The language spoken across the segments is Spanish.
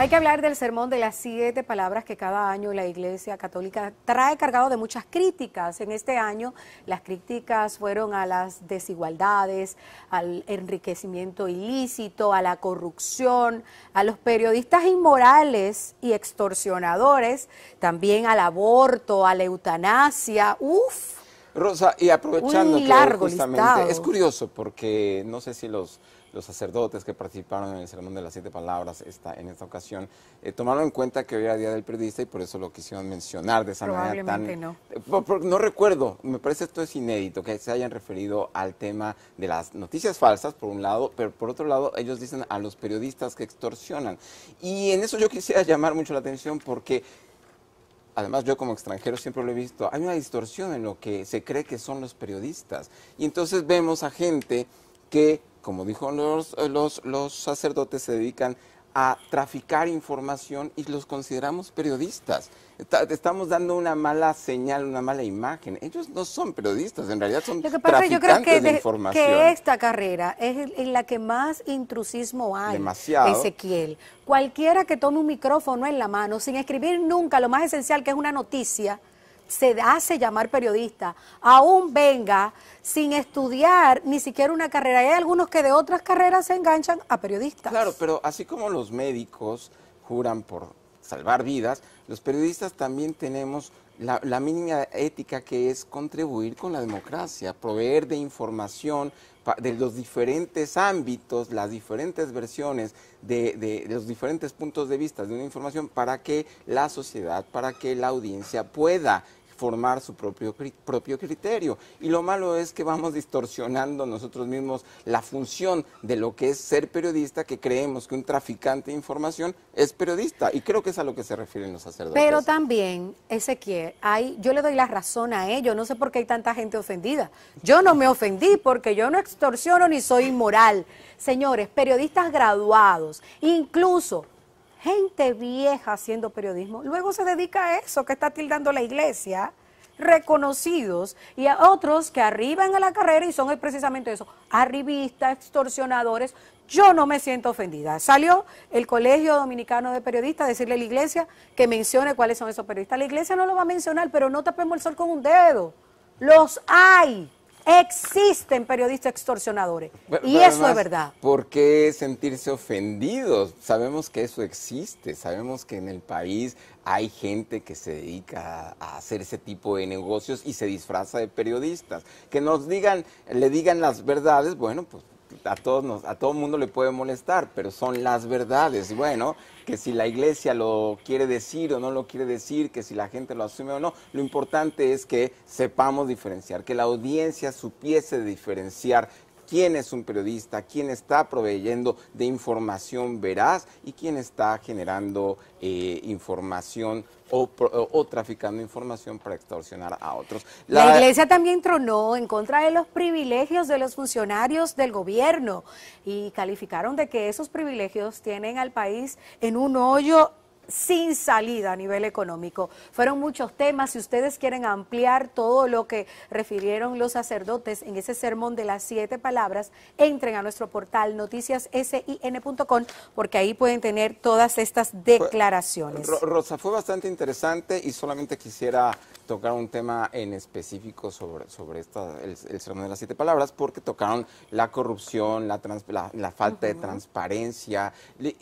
Hay que hablar del sermón de las siete palabras que cada año la Iglesia Católica trae cargado de muchas críticas. En este año las críticas fueron a las desigualdades, al enriquecimiento ilícito, a la corrupción, a los periodistas inmorales y extorsionadores, también al aborto, a la eutanasia. Uf. Rosa, y aprovechando largo es curioso porque no sé si los los sacerdotes que participaron en el Sermón de las Siete Palabras en esta ocasión, eh, tomaron en cuenta que hoy era Día del Periodista y por eso lo quisieron mencionar de esa manera tan... no. Eh, no recuerdo, me parece esto es inédito, que se hayan referido al tema de las noticias falsas, por un lado, pero por otro lado ellos dicen a los periodistas que extorsionan. Y en eso yo quisiera llamar mucho la atención porque además yo como extranjero siempre lo he visto, hay una distorsión en lo que se cree que son los periodistas. Y entonces vemos a gente que como dijo, los, eh, los, los sacerdotes se dedican a traficar información y los consideramos periodistas. estamos dando una mala señal, una mala imagen. Ellos no son periodistas, en realidad son que pasa, traficantes yo creo que, que esta carrera es en la que más intrusismo hay, Demasiado. Ezequiel. Cualquiera que tome un micrófono en la mano, sin escribir nunca lo más esencial que es una noticia, se hace llamar periodista, aún venga sin estudiar ni siquiera una carrera. Hay algunos que de otras carreras se enganchan a periodistas. Claro, pero así como los médicos juran por salvar vidas, los periodistas también tenemos la, mínima ética que es contribuir con la democracia, proveer de información de los diferentes ámbitos, las diferentes versiones, de, de, los diferentes puntos de vista de una información para que la sociedad, para que la audiencia pueda formar su propio, propio criterio. Y lo malo es que vamos distorsionando nosotros mismos la función de lo que es ser periodista, que creemos que un traficante de información es periodista. Y creo que es a lo que se refieren los sacerdotes. Pero también, Ezequiel, hay, yo le doy la razón a ello, no sé por qué hay tanta gente ofendida. Yo no me ofendí porque yo no extorsiono ni soy inmoral. Señores, periodistas graduados, incluso gente vieja haciendo periodismo, luego se dedica a eso que está tildando la iglesia, reconocidos, y a otros que arriban a la carrera y son precisamente eso, arribistas, extorsionadores. Yo no me siento ofendida. Salió el Colegio Dominicano de Periodistas a decirle a la iglesia que mencione cuáles son esos periodistas. La iglesia no lo va a mencionar, pero no tapemos el sol con un dedo. Los hay. Existen periodistas extorsionadores. y eso es verdad. ¿Por qué sentirse ofendidos? Sabemos que eso existe, sabemos que en el país hay gente que se dedica a hacer ese tipo de negocios y se disfraza de periodistas. Que nos digan, le digan las verdades, bueno, pues a todos nos, a todo mundo le puede molestar, pero son las verdades. Bueno, que si la iglesia lo quiere decir o no lo quiere decir, que si la gente lo asume o no, lo importante es que sepamos diferenciar, que la audiencia supiese diferenciar quién es un periodista, quién está proveyendo de información veraz y quién está generando eh, información o, traficando información para extorsionar a otros. La... la... iglesia también tronó en contra de los privilegios de los funcionarios del gobierno y calificaron de que esos privilegios tienen al país en un hoyo sin salida a nivel económico. Fueron muchos temas. Si ustedes quieren ampliar todo lo que refirieron los sacerdotes en ese sermón de las siete palabras, entren a nuestro portal noticiassin.com porque ahí pueden tener todas estas declaraciones. Rosa, fue bastante interesante y solamente quisiera tocar un tema en específico sobre, sobre esta, el, sermón de las siete palabras porque tocaron la corrupción, la, la, falta de transparencia,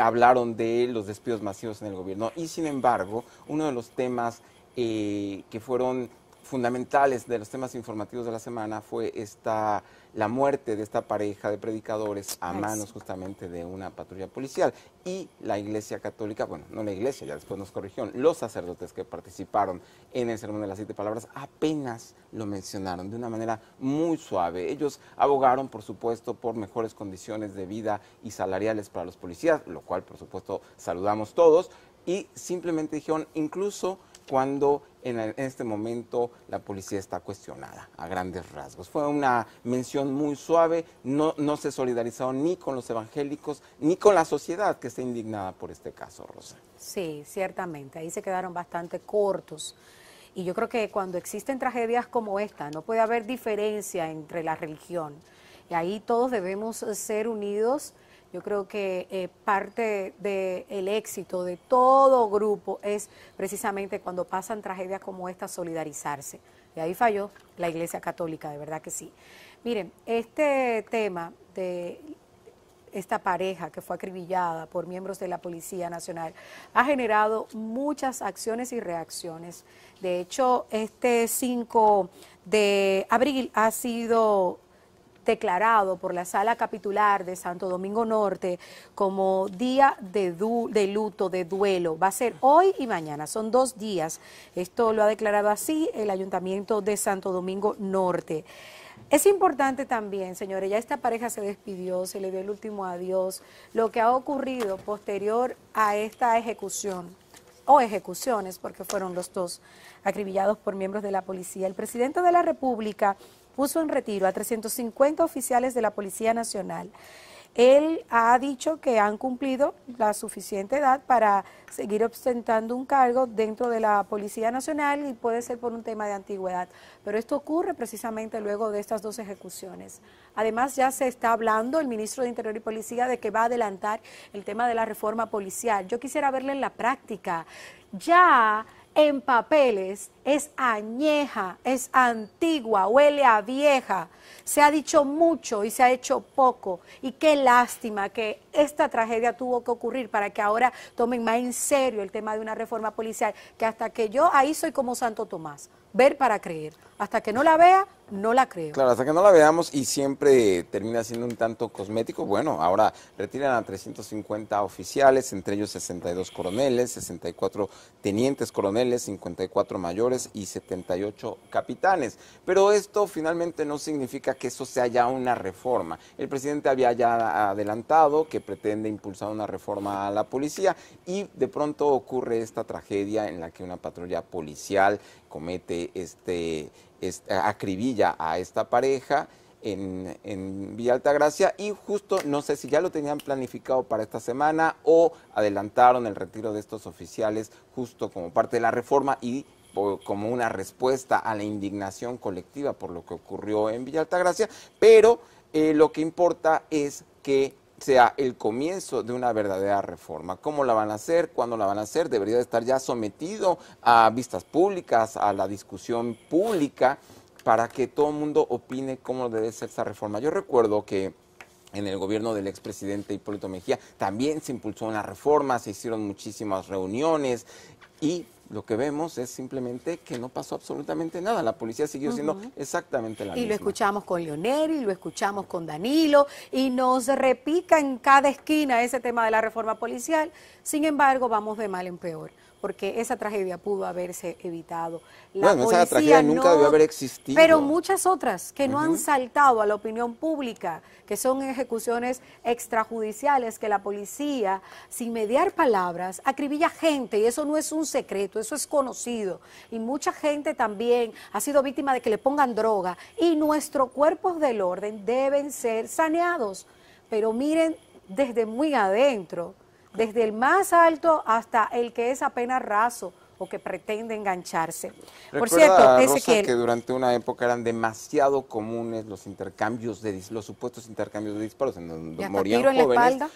hablaron de los despidos masivos en el gobierno y sin embargo, uno de los temas eh, que fueron fundamentales de los temas informativos de la semana fue la muerte de esta pareja de predicadores a manos justamente de una patrulla policial y la Iglesia Católica, bueno, no la Iglesia, ya después nos corrigieron, los sacerdotes que participaron en el sermón de las siete palabras apenas lo mencionaron de una manera muy suave. Ellos abogaron, por supuesto, por mejores condiciones de vida y salariales para los policías, lo cual, por supuesto, saludamos todos, y simplemente dijeron, incluso cuando en, este momento la policía está cuestionada a grandes rasgos. Fue una mención muy suave, no, no se solidarizaron ni con los evangélicos ni con la sociedad que está indignada por este caso, Rosa. Sí, ciertamente, ahí se quedaron bastante cortos. Y yo creo que cuando existen tragedias como esta, no puede haber diferencia entre la religión. Y ahí todos debemos ser unidos yo creo que eh, parte del éxito de todo grupo es precisamente cuando pasan tragedias como esta, solidarizarse. Y ahí falló la Iglesia Católica, de verdad que sí. Miren, este tema de esta pareja que fue acribillada por miembros de la Policía Nacional ha generado muchas acciones y reacciones. De hecho, este 5 de abril ha sido declarado por la sala capitular de Santo Domingo Norte como día de, de luto, de duelo. Va a ser hoy y mañana, son dos días. Esto lo ha declarado así el Ayuntamiento de Santo Domingo Norte. Es importante también, señores, ya esta pareja se despidió, se le dio el último adiós. Lo que ha ocurrido posterior a esta ejecución, o ejecuciones, porque fueron los dos acribillados por miembros de la policía, el presidente de la República puso en retiro a 350 oficiales de la Policía Nacional. Él ha dicho que han cumplido la suficiente edad para seguir ostentando un cargo dentro de la Policía Nacional y puede ser por un tema de antigüedad. Pero esto ocurre precisamente luego de estas dos ejecuciones. Además, ya se está hablando el ministro de Interior y Policía de que va a adelantar el tema de la reforma policial. Yo quisiera verle en la práctica. Ya en papeles es añeja, es antigua, huele a vieja. Se ha dicho mucho y se ha hecho poco. Y qué lástima que esta tragedia tuvo que ocurrir para que ahora tomen más en serio el tema de una reforma policial, que hasta que yo ahí soy como Santo Tomás, ver para creer. Hasta que no la vea, no la creo. Claro, hasta que no la veamos y siempre termina siendo un tanto cosmético. Bueno, ahora retiran a 350 oficiales, entre ellos 62 coroneles, 64 tenientes coroneles, 54 mayores y 78 capitanes. Pero esto finalmente no significa que eso sea ya una reforma. El presidente había ya adelantado que pretende impulsar una reforma a la policía y de pronto ocurre esta tragedia en la que una patrulla policial comete este eh, acribilla a esta pareja en, en Villa Altagracia y justo no sé si ya lo tenían planificado para esta semana o adelantaron el retiro de estos oficiales justo como parte de la reforma y como una respuesta a la indignación colectiva por lo que ocurrió en Villa Altagracia, pero eh, lo que importa es que sea el comienzo de una verdadera reforma. ¿Cómo la van a hacer? ¿Cuándo la van a hacer? Debería estar ya sometido a vistas públicas, a la discusión pública, para que todo el mundo opine cómo debe ser esa reforma. Yo recuerdo que en el gobierno del expresidente Hipólito Mejía también se impulsó una reforma, se hicieron muchísimas reuniones y lo que vemos es simplemente que no pasó absolutamente nada. La policía siguió siendo exactamente la misma. Y lo escuchamos con Leonel y lo escuchamos con Danilo y nos repica en cada esquina ese tema de la reforma policial. Sin embargo, vamos de mal en peor porque esa tragedia pudo haberse evitado. La bueno, tragedia nunca debió haber existido. Pero muchas otras que no han saltado a la opinión pública, que son ejecuciones extrajudiciales, que la policía, sin mediar palabras, acribilla gente, y eso no es un secreto, eso es conocido. Y mucha gente también ha sido víctima de que le pongan droga, y nuestros cuerpos del orden deben ser saneados. Pero miren, desde muy adentro, desde el más alto hasta el que es apenas raso o que pretende engancharse. Por cierto, ese que... durante una época eran demasiado comunes los intercambios de los supuestos intercambios de disparos en donde morían jóvenes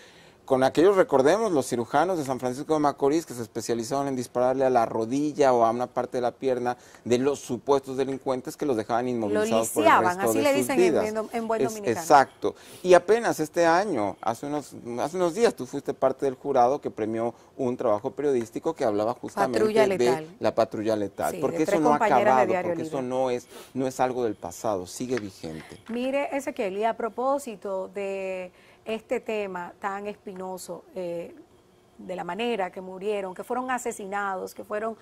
con aquellos, recordemos, los cirujanos de San Francisco de Macorís que se especializaban en dispararle a la rodilla o a una parte de la pierna de los supuestos delincuentes que los dejaban inmovilizados por el resto así le dicen En, en, buen Exacto. Y apenas este año, hace unos, hace unos días, tú fuiste parte del jurado que premió un trabajo periodístico que hablaba justamente de la patrulla letal. Sí, porque eso no ha acabado, porque eso no es, no es algo del pasado, sigue vigente. Mire, Ezequiel, y a propósito de este tema tan espinoso, eh, de la manera que murieron, que fueron asesinados, que fueron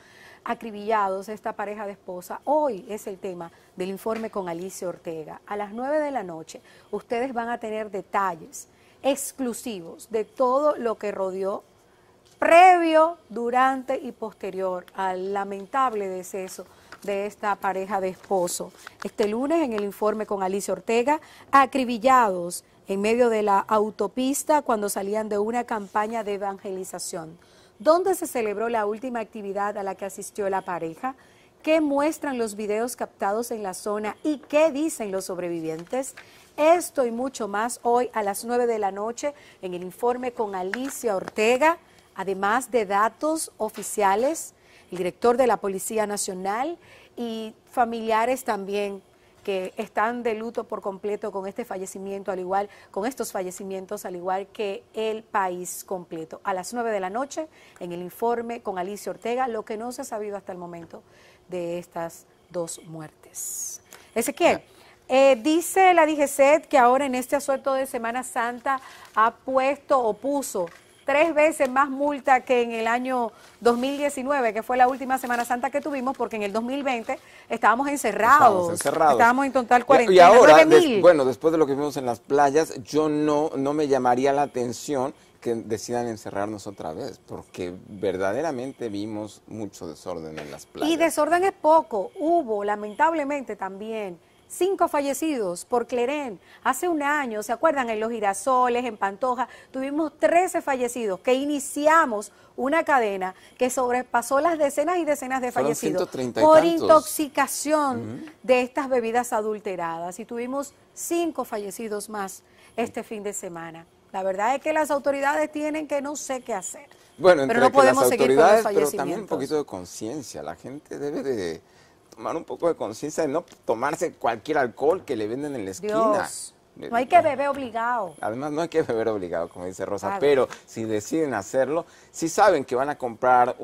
acribillados esta pareja de esposa, hoy es el tema del informe con Alicia Ortega. A las 9 de la noche ustedes van a tener detalles exclusivos de todo lo que rodeó previo, durante y posterior al lamentable deceso de esta pareja de esposo. Este lunes en el informe con Alicia Ortega, acribillados en medio de la autopista cuando salían de una campaña de evangelización. ¿Dónde se celebró la última actividad a la que asistió la pareja? ¿Qué muestran los videos captados en la zona y qué dicen los sobrevivientes? Esto y mucho más hoy a las 9 de la noche en el informe con Alicia Ortega, además de datos oficiales, el director de la Policía Nacional y familiares también que están de luto por completo con este fallecimiento, al igual con estos fallecimientos, al igual que el país completo. A las nueve de la noche, en el informe con Alicia Ortega, lo que no se ha sabido hasta el momento de estas dos muertes. Ezequiel. Eh, dice la DGCET que ahora en este asueto de Semana Santa ha puesto o puso tres veces más multa que en el año 2019, que fue la última Semana Santa que tuvimos, porque en el 2020 estábamos encerrados. Estábamos, encerrados. estábamos en total cuarenta Y, ahora, bueno, después de lo que vimos en las playas, yo no, no me llamaría la atención que decidan encerrarnos otra vez, porque verdaderamente vimos mucho desorden en las playas. Y desorden es poco, hubo lamentablemente también Cinco fallecidos por Clerén. Hace un año, ¿se acuerdan? En Los Girasoles, en Pantoja, tuvimos 13 fallecidos que iniciamos una cadena que sobrepasó las decenas y decenas de fallecidos por intoxicación de estas bebidas adulteradas. Y tuvimos cinco fallecidos más este fin de semana. La verdad es que las autoridades tienen que no sé qué hacer. Bueno, pero no podemos seguir con los pero también un poquito de conciencia. La gente debe de tomar un poco de conciencia de no tomarse cualquier alcohol que le venden en la esquina. No hay que beber obligado. Además, no hay que beber obligado, como dice Rosa, pero si deciden hacerlo, si saben que van a comprar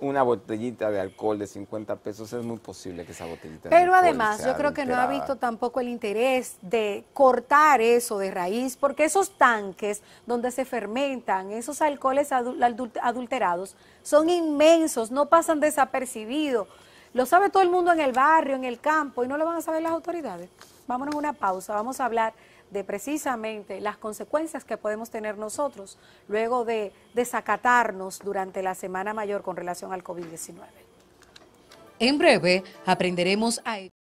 una botellita de alcohol de 50 pesos, es muy posible que esa botellita. Pero además, yo creo que no ha visto tampoco el interés de cortar eso de raíz, porque esos tanques donde se fermentan, esos alcoholes adulterados, son inmensos, no pasan desapercibidos. Lo sabe todo el mundo en el barrio, en el campo, y no lo van a saber las autoridades. Vámonos a una pausa, vamos a hablar de precisamente las consecuencias que podemos tener nosotros luego de desacatarnos durante la Semana Mayor con relación al COVID-19. En breve aprenderemos a...